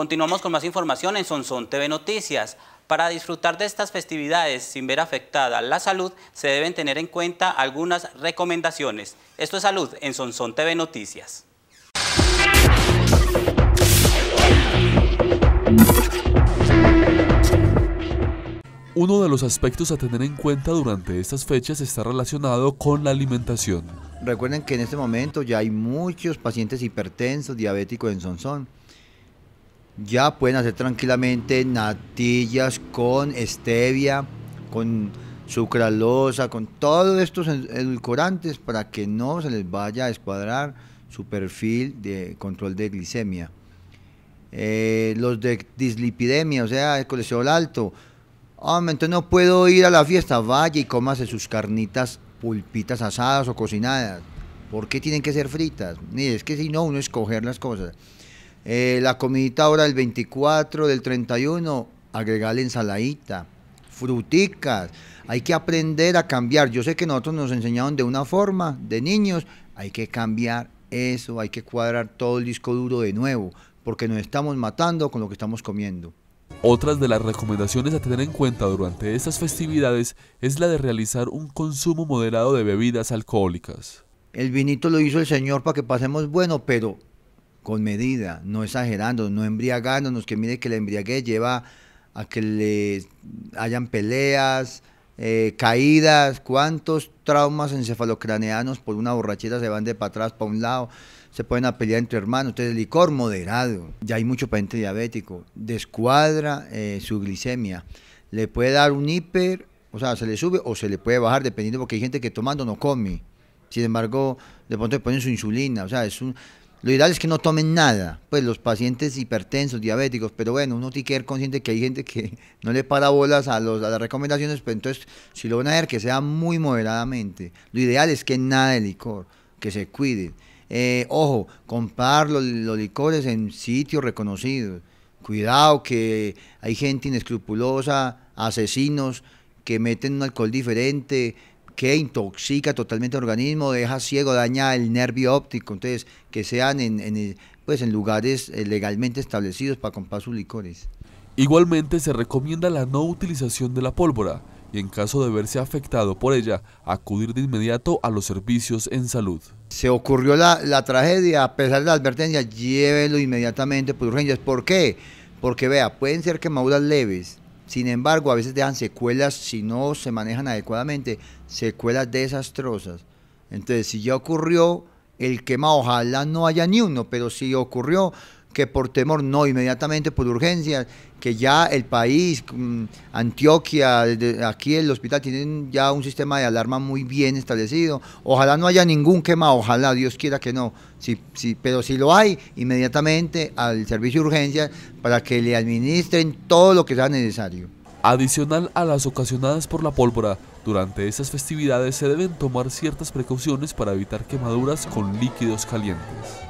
Continuamos con más información en Sonson TV Noticias. Para disfrutar de estas festividades sin ver afectada la salud, se deben tener en cuenta algunas recomendaciones. Esto es Salud en Sonson TV Noticias. Uno de los aspectos a tener en cuenta durante estas fechas está relacionado con la alimentación. Recuerden que en este momento ya hay muchos pacientes hipertensos, diabéticos en Sonsón ya pueden hacer tranquilamente natillas con stevia, con sucralosa, con todos estos edulcorantes para que no se les vaya a escuadrar su perfil de control de glicemia. Eh, los de dislipidemia, o sea, el colesterol alto. entonces no puedo ir a la fiesta. Vaya y cómase sus carnitas pulpitas asadas o cocinadas. ¿Por qué tienen que ser fritas? es que si no, uno escoger las cosas. Eh, la comidita ahora del 24, del 31, agregarle ensaladita, fruticas. Hay que aprender a cambiar. Yo sé que nosotros nos enseñaron de una forma, de niños, hay que cambiar eso, hay que cuadrar todo el disco duro de nuevo, porque nos estamos matando con lo que estamos comiendo. Otras de las recomendaciones a tener en cuenta durante estas festividades es la de realizar un consumo moderado de bebidas alcohólicas. El vinito lo hizo el Señor para que pasemos bueno, pero con medida, no exagerando, no embriagándonos, que mire que la embriaguez lleva a que le hayan peleas, eh, caídas, cuántos traumas encefalocraneanos por una borrachera se van de para atrás, para un lado, se pueden a pelear entre hermanos, entonces licor moderado, ya hay mucho paciente diabético, descuadra eh, su glicemia, le puede dar un hiper, o sea, se le sube o se le puede bajar, dependiendo, porque hay gente que tomando no come, sin embargo, de pronto le ponen su insulina, o sea, es un lo ideal es que no tomen nada, pues los pacientes hipertensos, diabéticos, pero bueno, uno tiene que ser consciente que hay gente que no le para bolas a, los, a las recomendaciones, pero pues entonces si lo van a ver, que sea muy moderadamente. Lo ideal es que nada de licor, que se cuiden. Eh, ojo, comprar los, los licores en sitios reconocidos. Cuidado que hay gente inescrupulosa, asesinos que meten un alcohol diferente, que intoxica totalmente el organismo, deja ciego, daña el nervio óptico. Entonces, que sean en, pues, en lugares eh, legalmente establecidos para comprar sus licores. Igualmente se recomienda la no utilización de la pólvora y en caso de verse afectado por ella, acudir de inmediato a los servicios en salud. Se ocurrió la, la tragedia, a pesar de la advertencia, llévelo inmediatamente por urgencias. ¿Por qué? Porque vea, pueden ser quemaduras leves, sin embargo, a veces dejan secuelas, si no se manejan adecuadamente, secuelas desastrosas. Entonces, si ya ocurrió el quema, ojalá no haya ni uno, pero si ocurrió, que por temor, no, inmediatamente por urgencia, que ya el país, mm, Antioquia, aquí el hospital, tienen ya un sistema de alarma muy bien establecido. Ojalá no haya ningún quema, ojalá, Dios quiera que no. Sí, sí, pero si lo hay, inmediatamente al servicio de urgencia para que le administren todo lo que sea necesario. Adicional a las ocasionadas por la pólvora, durante estas festividades se deben tomar ciertas precauciones para evitar quemaduras con líquidos calientes.